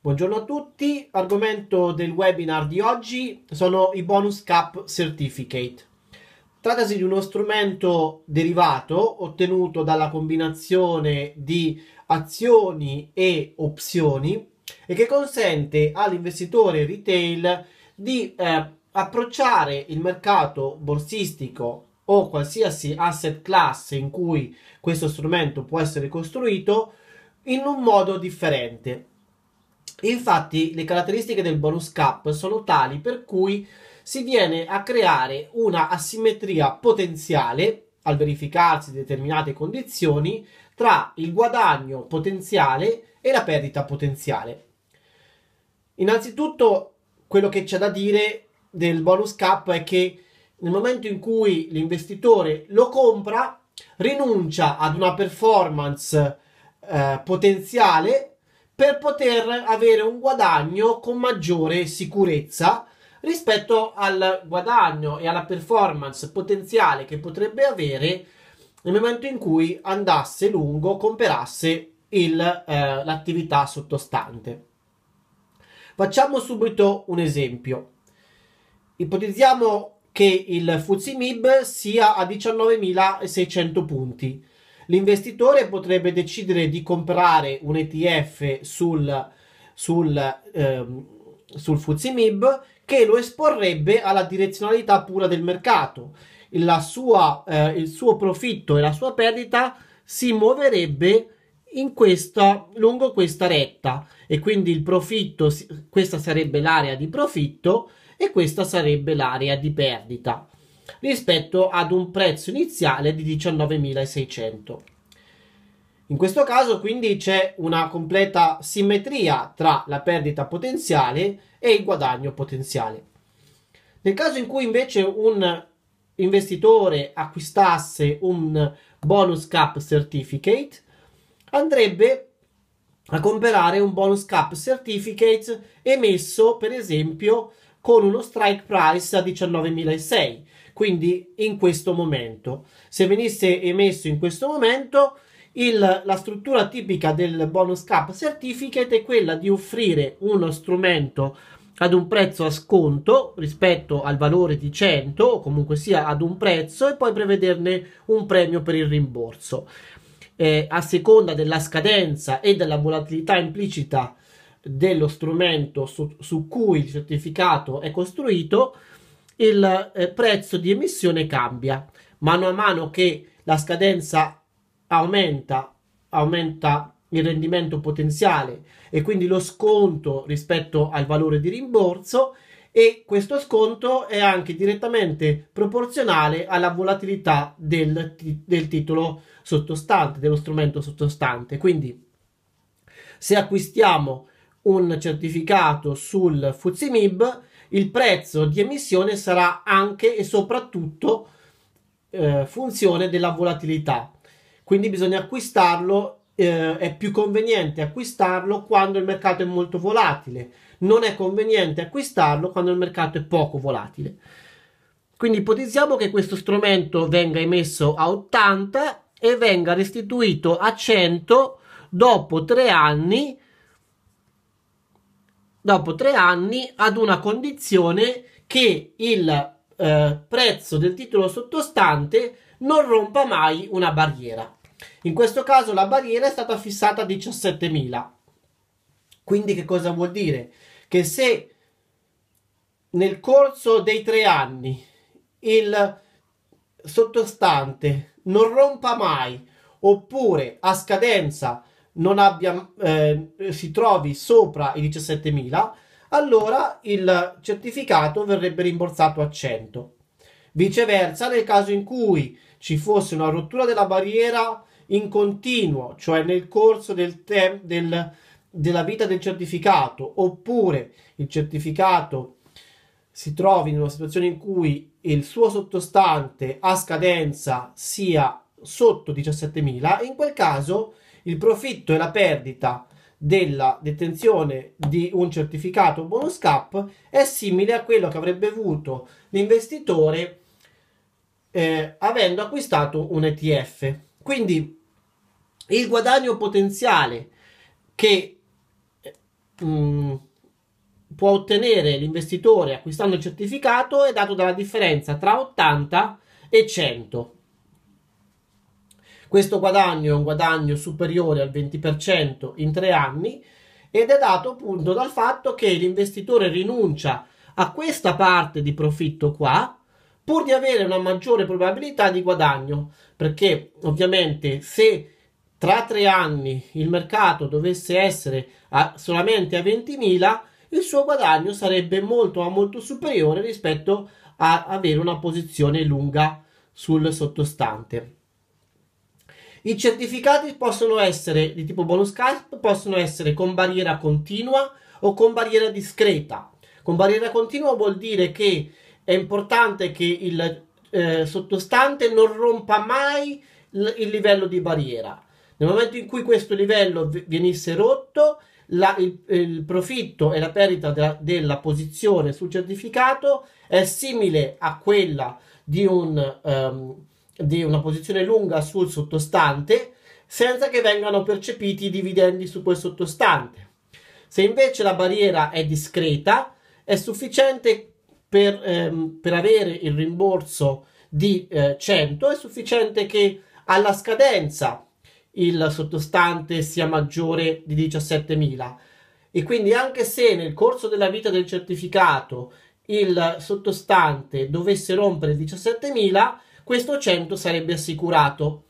Buongiorno a tutti, argomento del webinar di oggi sono i bonus cap certificate. Trattasi di uno strumento derivato ottenuto dalla combinazione di azioni e opzioni e che consente all'investitore retail di eh, approcciare il mercato borsistico o qualsiasi asset class in cui questo strumento può essere costruito in un modo differente Infatti le caratteristiche del bonus cap sono tali per cui si viene a creare una asimmetria potenziale al verificarsi determinate condizioni tra il guadagno potenziale e la perdita potenziale. Innanzitutto quello che c'è da dire del bonus cap è che nel momento in cui l'investitore lo compra rinuncia ad una performance eh, potenziale per poter avere un guadagno con maggiore sicurezza rispetto al guadagno e alla performance potenziale che potrebbe avere nel momento in cui andasse lungo, comperasse il, eh, l'attività sottostante. Facciamo subito un esempio. Ipotizziamo che il FTSE MIB sia a 19.600 punti l'investitore potrebbe decidere di comprare un ETF sul, sul, ehm, sul FUZIMIB che lo esporrebbe alla direzionalità pura del mercato. Sua, eh, il suo profitto e la sua perdita si muoverebbe in questa, lungo questa retta e quindi il profitto, questa sarebbe l'area di profitto e questa sarebbe l'area di perdita rispetto ad un prezzo iniziale di 19.600. In questo caso quindi c'è una completa simmetria tra la perdita potenziale e il guadagno potenziale. Nel caso in cui invece un investitore acquistasse un bonus cap certificate, andrebbe a comprare un bonus cap certificate emesso per esempio con uno strike price a 19.600 quindi in questo momento. Se venisse emesso in questo momento, il, la struttura tipica del bonus cap certificate è quella di offrire uno strumento ad un prezzo a sconto rispetto al valore di 100 o comunque sia ad un prezzo e poi prevederne un premio per il rimborso. Eh, a seconda della scadenza e della volatilità implicita dello strumento su, su cui il certificato è costruito, il eh, prezzo di emissione cambia. Mano a mano che la scadenza aumenta, aumenta il rendimento potenziale e quindi lo sconto rispetto al valore di rimborso e questo sconto è anche direttamente proporzionale alla volatilità del, del titolo sottostante, dello strumento sottostante. Quindi se acquistiamo un certificato sul FUZIMIB, il prezzo di emissione sarà anche e soprattutto eh, funzione della volatilità. Quindi bisogna acquistarlo, eh, è più conveniente acquistarlo quando il mercato è molto volatile, non è conveniente acquistarlo quando il mercato è poco volatile. Quindi ipotizziamo che questo strumento venga emesso a 80 e venga restituito a 100 dopo tre anni dopo tre anni ad una condizione che il eh, prezzo del titolo sottostante non rompa mai una barriera. In questo caso la barriera è stata fissata a 17.000. Quindi che cosa vuol dire? Che se nel corso dei tre anni il sottostante non rompa mai oppure a scadenza non abbia, eh, si trovi sopra i 17.000, allora il certificato verrebbe rimborsato a 100. Viceversa, nel caso in cui ci fosse una rottura della barriera in continuo, cioè nel corso del te- del, della vita del certificato, oppure il certificato si trovi in una situazione in cui il suo sottostante a scadenza sia sotto 17.000, in quel caso il profitto e la perdita della detenzione di un certificato bonus cap è simile a quello che avrebbe avuto l'investitore eh, avendo acquistato un ETF. Quindi il guadagno potenziale che mh, eh, mm, può ottenere l'investitore acquistando il certificato è dato dalla differenza tra 80 e 100. Questo guadagno è un guadagno superiore al 20% in tre anni ed è dato appunto dal fatto che l'investitore rinuncia a questa parte di profitto qua pur di avere una maggiore probabilità di guadagno perché ovviamente se tra tre anni il mercato dovesse essere a, solamente a 20.000 il suo guadagno sarebbe molto ma molto superiore rispetto a avere una posizione lunga sul sottostante i certificati possono essere di tipo bonus cast, possono essere con barriera continua o con barriera discreta. Con barriera continua vuol dire che è importante che il eh, sottostante non rompa mai l- il livello di barriera. Nel momento in cui questo livello v- venisse rotto, la, il, il, profitto e la perdita della, della, posizione sul certificato è simile a quella di un um, di una posizione lunga sul sottostante senza che vengano percepiti i dividendi su quel sottostante. Se invece la barriera è discreta, è sufficiente per, ehm, per avere il rimborso di eh, 100, è sufficiente che alla scadenza il sottostante sia maggiore di 17.000 e quindi anche se nel corso della vita del certificato il sottostante dovesse rompere 17.000 questo 100 sarebbe assicurato.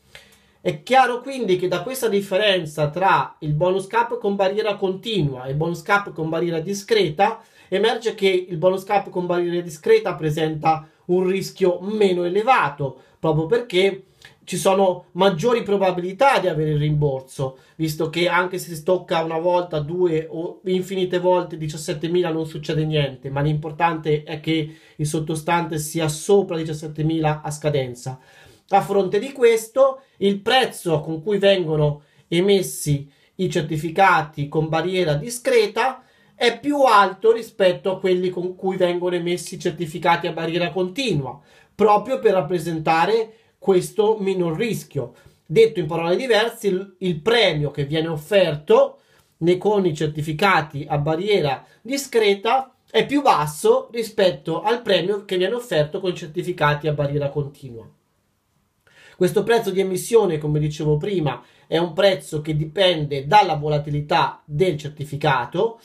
È chiaro quindi che da questa differenza tra il bonus cap con barriera continua e il bonus cap con barriera discreta emerge che il bonus cap con barriera discreta presenta un rischio meno elevato proprio perché ci sono maggiori probabilità di avere il rimborso, visto che anche se si tocca una volta, due o infinite volte 17.000 non succede niente, ma l'importante è che il sottostante sia sopra 17.000 a scadenza. A fronte di questo, il prezzo con cui vengono emessi i certificati con barriera discreta è più alto rispetto a quelli con cui vengono emessi i certificati a barriera continua, proprio per rappresentare questo minor rischio. Detto in parole diverse, il, il premio che viene offerto nei coni certificati a barriera discreta è più basso rispetto al premio che viene offerto con i certificati a barriera continua. Questo prezzo di emissione, come dicevo prima, è un prezzo che dipende dalla volatilità del certificato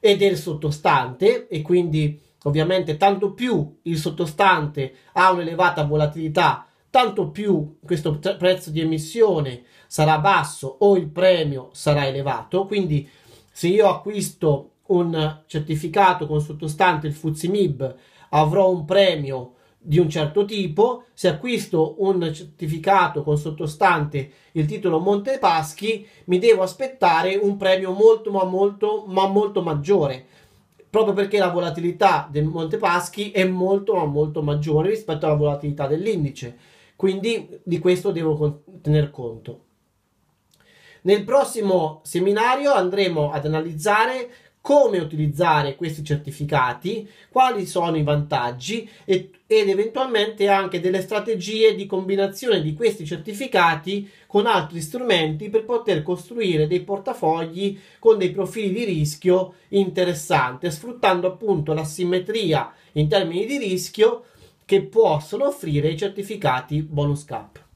e del sottostante e quindi ovviamente tanto più il sottostante ha un'elevata volatilità tanto più questo prezzo di emissione sarà basso o il premio sarà elevato. Quindi se io acquisto un certificato con sottostante il FUZIMIB avrò un premio di un certo tipo, se acquisto un certificato con sottostante il titolo Monte Paschi, mi devo aspettare un premio molto ma molto ma molto maggiore, proprio perché la volatilità del Monte Paschi è molto ma molto maggiore rispetto alla volatilità dell'indice. Quindi di questo devo con- tener conto. Nel prossimo seminario andremo ad analizzare come utilizzare questi certificati, quali sono i vantaggi e, ed eventualmente anche delle strategie di combinazione di questi certificati con altri strumenti per poter costruire dei portafogli con dei profili di rischio interessanti, sfruttando appunto la simmetria in termini di rischio che possono offrire i certificati bonus cap.